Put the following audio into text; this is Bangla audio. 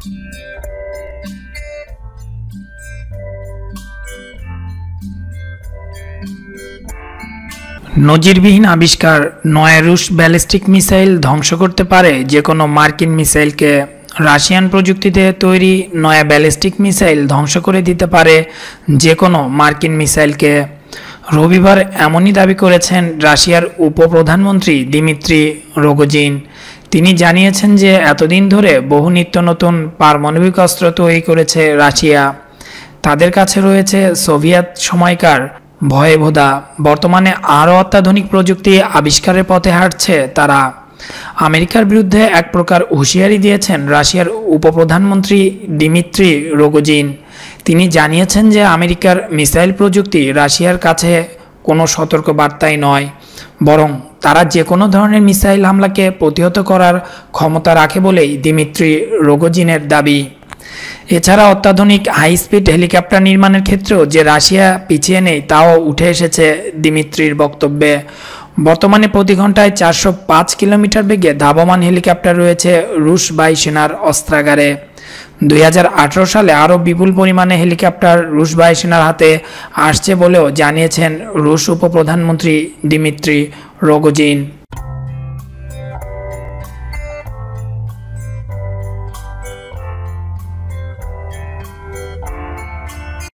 নজিরবিহীন আবিষ্কার নয় রুশ ব্যালিস্টিক মিসাইল ধ্বংস করতে পারে যে কোনো মার্কিন মিসাইলকে রাশিয়ান প্রযুক্তিতে তৈরি নয়া ব্যালিস্টিক মিসাইল ধ্বংস করে দিতে পারে যে কোনো মার্কিন মিসাইলকে রবিবার এমনই দাবি করেছেন রাশিয়ার উপপ্রধানমন্ত্রী দিমিত্রি রোগোজিন তিনি জানিয়েছেন যে এতদিন ধরে বহু নিত্য নতুন পারমাণবিক অস্ত্র তৈরি করেছে রাশিয়া তাদের কাছে রয়েছে সোভিয়েত সময়কার ভয়ে ভোদা বর্তমানে আরও অত্যাধুনিক প্রযুক্তি আবিষ্কারের পথে হাঁটছে তারা আমেরিকার বিরুদ্ধে এক প্রকার হুঁশিয়ারি দিয়েছেন রাশিয়ার উপপ্রধানমন্ত্রী ডিমিত্রি রোগোজিন তিনি জানিয়েছেন যে আমেরিকার মিসাইল প্রযুক্তি রাশিয়ার কাছে কোনো সতর্কবার্তাই নয় বরং তারা যে কোনো ধরনের মিসাইল হামলাকে প্রতিহত করার ক্ষমতা রাখে বলেই দিমিত্রি রোগোজিনের দাবি এছাড়া অত্যাধুনিক হাই স্পিড হেলিকপ্টার নির্মাণের ক্ষেত্রেও যে রাশিয়া পিছিয়ে নেই তাও উঠে এসেছে দিমিত্রির বক্তব্যে বর্তমানে প্রতি ঘন্টায় চারশো কিলোমিটার বেগে ধাবমান হেলিকপ্টার রয়েছে রুশ বায়ুসেনার অস্ত্রাগারে দুই সালে আরও বিপুল পরিমাণে হেলিকপ্টার রুশ বায়ুসেনার হাতে আসছে বলেও জানিয়েছেন রুশ উপপ্রধানমন্ত্রী দিমিত্রি রোগোজিন